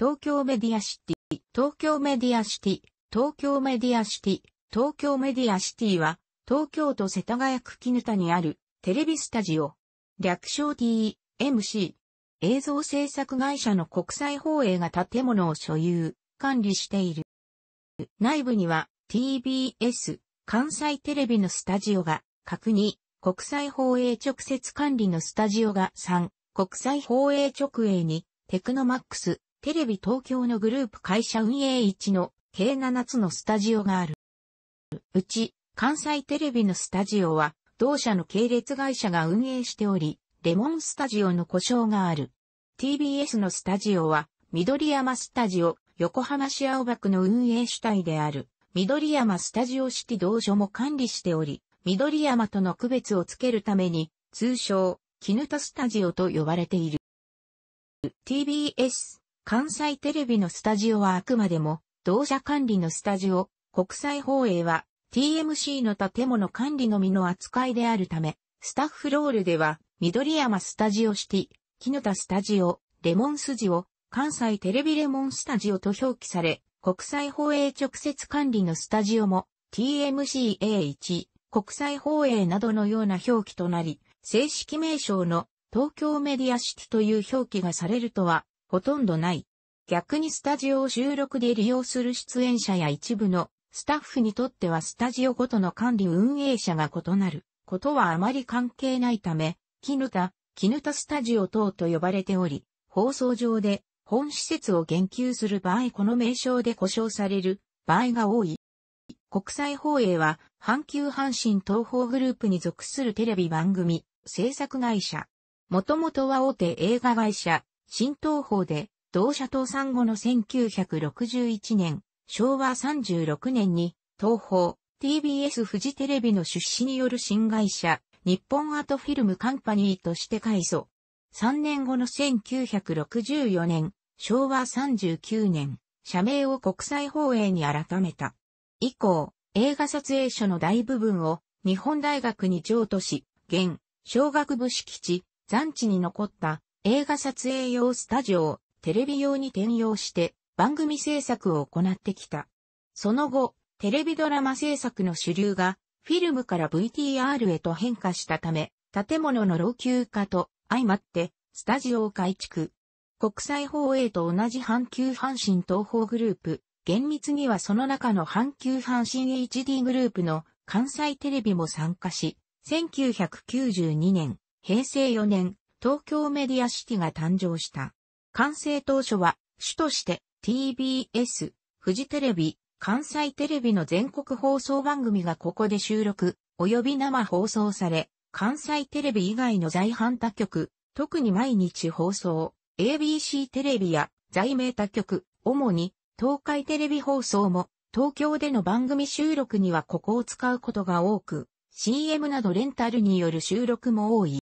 東京メディアシティ、東京メディアシティ、東京メディアシティ、東京メディアシティは、東京都世田谷区絹田にあるテレビスタジオ、略称 TMC、映像制作会社の国際放映が建物を所有、管理している。内部には TBS、関西テレビのスタジオが、各2、国際放映直接管理のスタジオが3、国際放映直営に、テクノマックス、テレビ東京のグループ会社運営一の計7つのスタジオがある。うち、関西テレビのスタジオは、同社の系列会社が運営しており、レモンスタジオの故障がある。TBS のスタジオは、緑山スタジオ、横浜市青葉区の運営主体である、緑山スタジオシティ同所も管理しており、緑山との区別をつけるために、通称、絹田スタジオと呼ばれている。TBS 関西テレビのスタジオはあくまでも、同社管理のスタジオ、国際放映は、TMC の建物管理のみの扱いであるため、スタッフロールでは、緑山スタジオシティ、木の田スタジオ、レモンスジオ、関西テレビレモンスタジオと表記され、国際放映直接管理のスタジオも、TMCA1、国際放映などのような表記となり、正式名称の東京メディアシティという表記がされるとはほとんどない。逆にスタジオを収録で利用する出演者や一部のスタッフにとってはスタジオごとの管理運営者が異なることはあまり関係ないため、キヌタ、キヌタスタジオ等と呼ばれており、放送上で本施設を言及する場合この名称で呼称される場合が多い。国際放映は阪急阪神東宝グループに属するテレビ番組制作会社。もともとは大手映画会社新東方で、同社倒産後の1961年、昭和36年に、東方、TBS フジテレビの出資による新会社、日本アートフィルムカンパニーとして改祖。3年後の1964年、昭和39年、社名を国際放映に改めた。以降、映画撮影所の大部分を日本大学に譲渡し、現、小学部敷地、残地に残った映画撮影用スタジオをテレビ用に転用して番組制作を行ってきた。その後、テレビドラマ制作の主流がフィルムから VTR へと変化したため、建物の老朽化と相まってスタジオを改築。国際放映と同じ阪急阪神東宝グループ、厳密にはその中の阪急阪神 HD グループの関西テレビも参加し、1992年、平成4年、東京メディアシティが誕生した。完成当初は、主として TBS、フジテレビ、関西テレビの全国放送番組がここで収録、及び生放送され、関西テレビ以外の在阪他局、特に毎日放送、ABC テレビや在名他局、主に東海テレビ放送も、東京での番組収録にはここを使うことが多く、CM などレンタルによる収録も多い。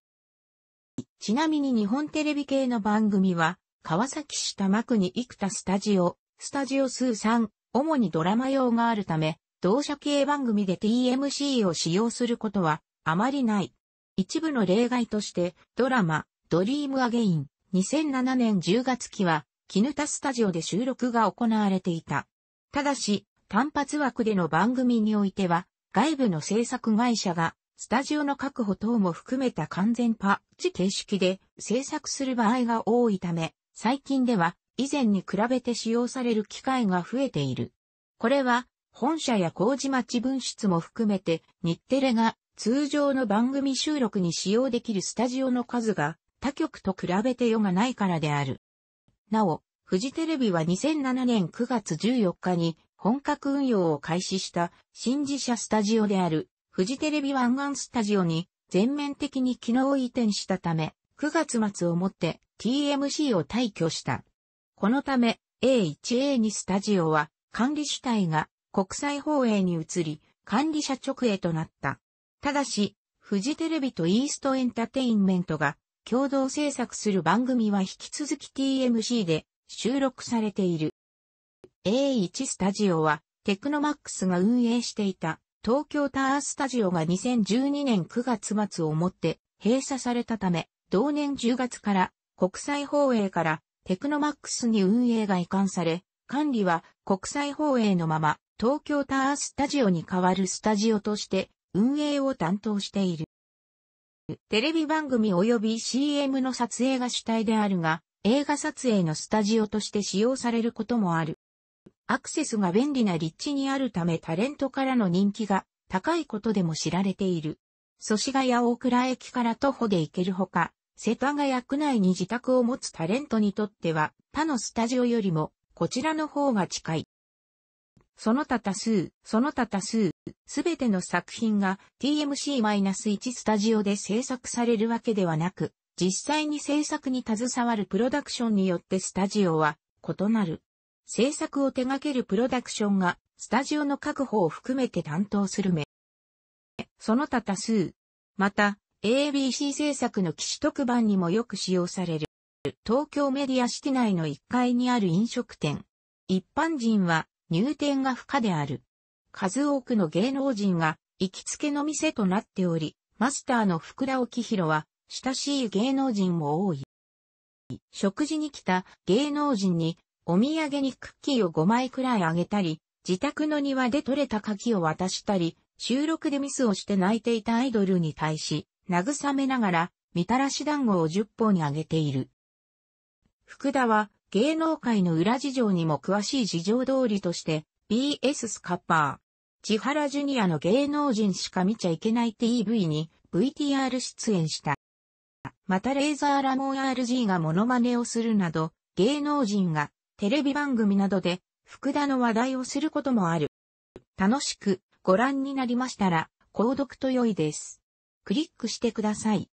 ちなみに日本テレビ系の番組は、川崎市多摩区に幾多スタジオ、スタジオ数3、主にドラマ用があるため、同社系番組で TMC を使用することはあまりない。一部の例外として、ドラマ、ドリームアゲイン、2007年10月期は、ヌタスタジオで収録が行われていた。ただし、単発枠での番組においては、外部の制作会社がスタジオの確保等も含めた完全パッチ形式で制作する場合が多いため、最近では以前に比べて使用される機会が増えている。これは本社や工事町分室も含めて日テレが通常の番組収録に使用できるスタジオの数が他局と比べて余がないからである。なお、フジテレビは2007年9月14日に本格運用を開始した新自社スタジオであるフジテレビ湾岸スタジオに全面的に機能移転したため、9月末をもって TMC を退去した。このため A1A2 スタジオは管理主体が国際放映に移り、管理者直営となった。ただし、フジテレビとイーストエンターテインメントが共同制作する番組は引き続き TMC で収録されている。A1 スタジオはテクノマックスが運営していた東京タワースタジオが2012年9月末をもって閉鎖されたため、同年10月から国際放映からテクノマックスに運営が移管され、管理は国際放映のまま東京タワースタジオに代わるスタジオとして運営を担当している。テレビ番組及び CM の撮影が主体であるが、映画撮影のスタジオとして使用されることもある。アクセスが便利な立地にあるためタレントからの人気が高いことでも知られている。祖師ヶ谷大倉駅から徒歩で行けるほか、世田谷区内に自宅を持つタレントにとっては他のスタジオよりもこちらの方が近い。その他多数、その他多数、すべての作品が TMC-1 スタジオで制作されるわけではなく、実際に制作に携わるプロダクションによってスタジオは異なる。制作を手掛けるプロダクションが、スタジオの確保を含めて担当する目。その他多数。また、ABC 制作の騎士特番にもよく使用される。東京メディアシティ内の1階にある飲食店。一般人は入店が不可である。数多くの芸能人が行きつけの店となっており、マスターの福田沖広は親しい芸能人も多い。食事に来た芸能人にお土産にクッキーを5枚くらいあげたり、自宅の庭で採れた柿を渡したり、収録でミスをして泣いていたアイドルに対し、慰めながら、みたらし団子を10本にあげている。福田は、芸能界の裏事情にも詳しい事情通りとして、BS スカッパー、千原ジュニアの芸能人しか見ちゃいけない TV に VTR 出演した。またレーザーラモン RG がモノマネをするなど、芸能人がテレビ番組などで福田の話題をすることもある。楽しくご覧になりましたら、購読と良いです。クリックしてください。